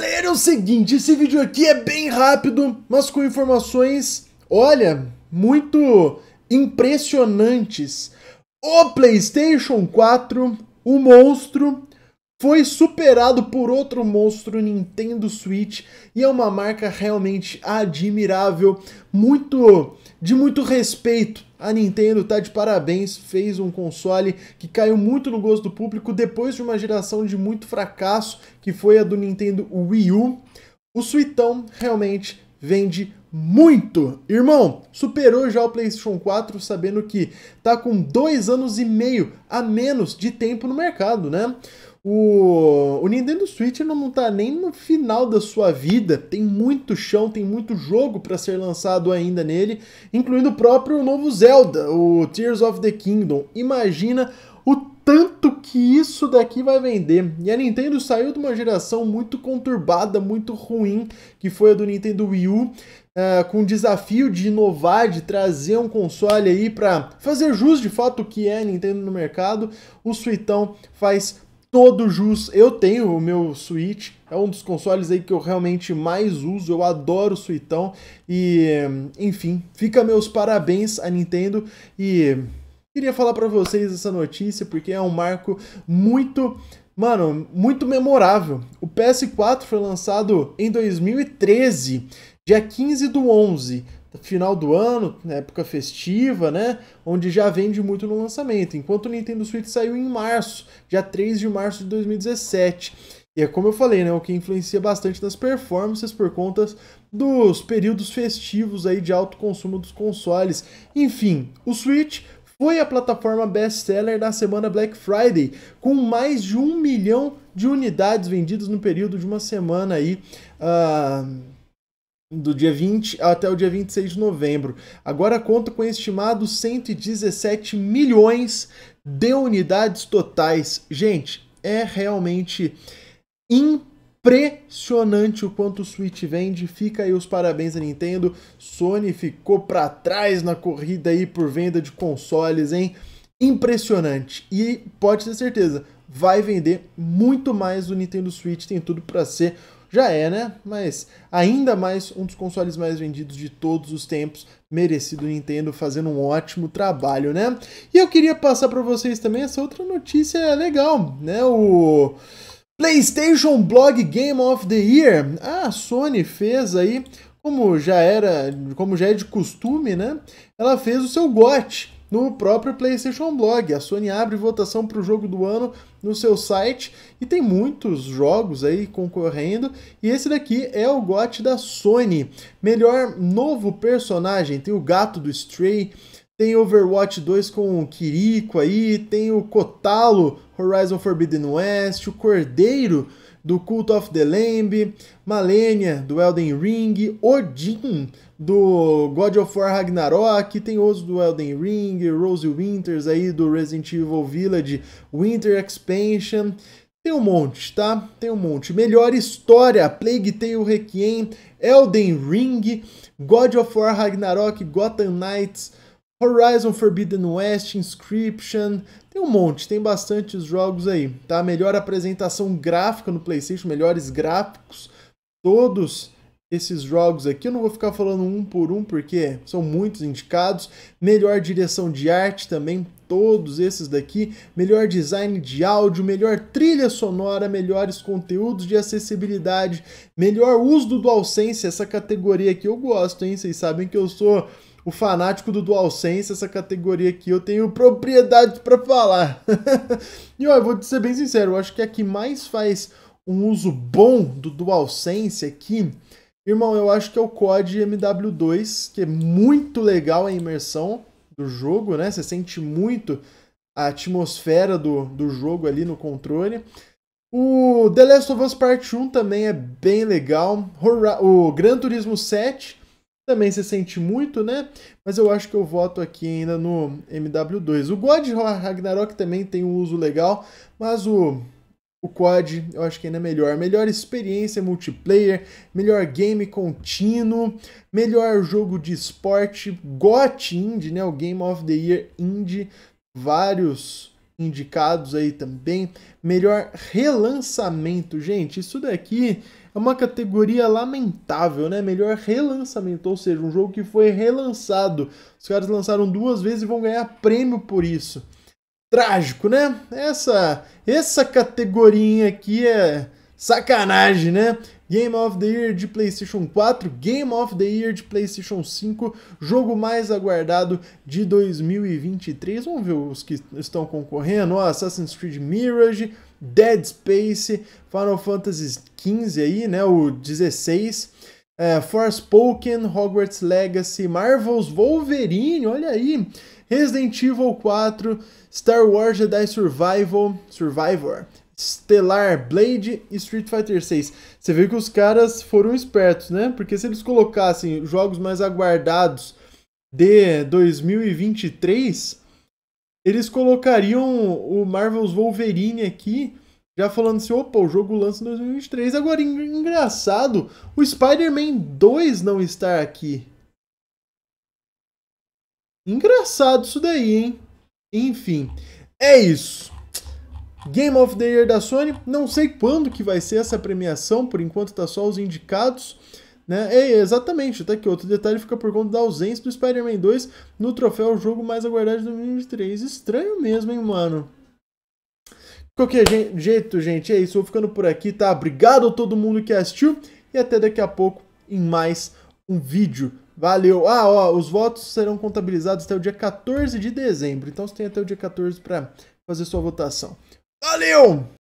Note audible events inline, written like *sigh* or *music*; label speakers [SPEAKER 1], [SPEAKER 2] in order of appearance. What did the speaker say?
[SPEAKER 1] galera, é o seguinte, esse vídeo aqui é bem rápido, mas com informações, olha, muito impressionantes. O PlayStation 4, o monstro, foi superado por outro monstro Nintendo Switch e é uma marca realmente admirável, muito de muito respeito. A Nintendo tá de parabéns, fez um console que caiu muito no gosto do público depois de uma geração de muito fracasso, que foi a do Nintendo Wii U. O Suitão realmente vende muito. Irmão, superou já o PlayStation 4, sabendo que tá com dois anos e meio a menos de tempo no mercado, né? O, o Nintendo Switch não está nem no final da sua vida, tem muito chão, tem muito jogo para ser lançado ainda nele, incluindo o próprio novo Zelda, o Tears of the Kingdom. Imagina o tanto que isso daqui vai vender. E a Nintendo saiu de uma geração muito conturbada, muito ruim, que foi a do Nintendo Wii U, uh, com o desafio de inovar, de trazer um console aí para fazer jus de fato o que é a Nintendo no mercado. O Suitão faz todo jus. Eu tenho o meu Switch, é um dos consoles aí que eu realmente mais uso, eu adoro o Suitão. E, enfim, fica meus parabéns à Nintendo e queria falar para vocês essa notícia porque é um marco muito Mano, muito memorável. O PS4 foi lançado em 2013, dia 15 do 11, final do ano, né, época festiva, né? Onde já vende muito no lançamento. Enquanto o Nintendo Switch saiu em março, dia 3 de março de 2017. E é como eu falei, né? O que influencia bastante nas performances por conta dos períodos festivos aí de alto consumo dos consoles. Enfim, o Switch foi a plataforma best-seller da semana Black Friday, com mais de um milhão de unidades vendidas no período de uma semana aí. Uh do dia 20 até o dia 26 de novembro. Agora conta com estimados 117 milhões de unidades totais. Gente, é realmente impressionante o quanto o Switch vende. Fica aí os parabéns à Nintendo. Sony ficou para trás na corrida aí por venda de consoles, hein? Impressionante. E pode ter certeza, vai vender muito mais o Nintendo Switch, tem tudo para ser já é, né? Mas ainda mais um dos consoles mais vendidos de todos os tempos, merecido Nintendo fazendo um ótimo trabalho, né? E eu queria passar para vocês também essa outra notícia legal, né? O PlayStation Blog Game of the Year. A Sony fez aí, como já era, como já é de costume, né? Ela fez o seu GOT no próprio PlayStation Blog. A Sony abre votação para o jogo do ano no seu site e tem muitos jogos aí concorrendo. E esse daqui é o GOT da Sony. Melhor novo personagem tem o gato do Stray. Tem Overwatch 2 com o Kiriko aí, tem o Kotalo, Horizon Forbidden West, o Cordeiro do Cult of the Lamb, Malenia do Elden Ring, Odin do God of War Ragnarok, tem outros do Elden Ring, Rose Winters aí do Resident Evil Village, Winter Expansion. Tem um monte, tá? Tem um monte. Melhor história: Plague Tale Requiem, Elden Ring, God of War Ragnarok, Gotham Knights, Horizon Forbidden West, Inscription, tem um monte, tem bastantes jogos aí, tá? Melhor apresentação gráfica no PlayStation, melhores gráficos, todos esses jogos aqui. Eu não vou ficar falando um por um porque são muitos indicados. Melhor direção de arte também, todos esses daqui. Melhor design de áudio, melhor trilha sonora, melhores conteúdos de acessibilidade, melhor uso do DualSense, essa categoria aqui eu gosto, hein? Vocês sabem que eu sou o fanático do DualSense, essa categoria aqui, eu tenho propriedade para falar. *laughs* e ó, eu vou ser bem sincero, eu acho que a que mais faz um uso bom do DualSense aqui, irmão, eu acho que é o COD MW2, que é muito legal a imersão do jogo, né? Você sente muito a atmosfera do, do jogo ali no controle. O The Last of Us Part 1 também é bem legal. O Gran Turismo 7 também se sente muito, né? Mas eu acho que eu voto aqui ainda no MW2. O God Ragnarok também tem um uso legal, mas o o COD eu acho que ainda é melhor. Melhor experiência multiplayer, melhor game contínuo, melhor jogo de esporte, GOT Indie, né? O Game of the Year Indie, vários indicados aí também. Melhor relançamento, gente, isso daqui é uma categoria lamentável, né? Melhor relançamento, ou seja, um jogo que foi relançado. Os caras lançaram duas vezes e vão ganhar prêmio por isso. Trágico, né? Essa essa categorinha aqui é sacanagem, né? Game of the Year de PlayStation 4, Game of the Year de PlayStation 5, jogo mais aguardado de 2023. Vamos ver os que estão concorrendo: Assassin's Creed Mirage, Dead Space, Final Fantasy XV aí, né, o 16, é, Forspoken, Hogwarts Legacy, Marvel's Wolverine, olha aí, Resident Evil 4, Star Wars Jedi Survival, Survivor, Stellar Blade e Street Fighter 6. Você vê que os caras foram espertos, né? Porque se eles colocassem jogos mais aguardados de 2023, eles colocariam o Marvel's Wolverine aqui, já falando assim, opa, o jogo lança em 2023. Agora, engraçado, o Spider-Man 2 não estar aqui. Engraçado isso daí, hein? Enfim, é isso. Game of the Year da Sony, não sei quando que vai ser essa premiação, por enquanto tá só os indicados. Né? É, exatamente, tá aqui outro detalhe fica por conta da ausência do Spider-Man 2 no troféu jogo mais aguardado de 2023. Estranho mesmo, hein, mano? Qualquer jeito, gente, é isso. Vou ficando por aqui, tá? Obrigado a todo mundo que assistiu e até daqui a pouco em mais um vídeo. Valeu! Ah, ó, os votos serão contabilizados até o dia 14 de dezembro, então você tem até o dia 14 para fazer sua votação. Valeu!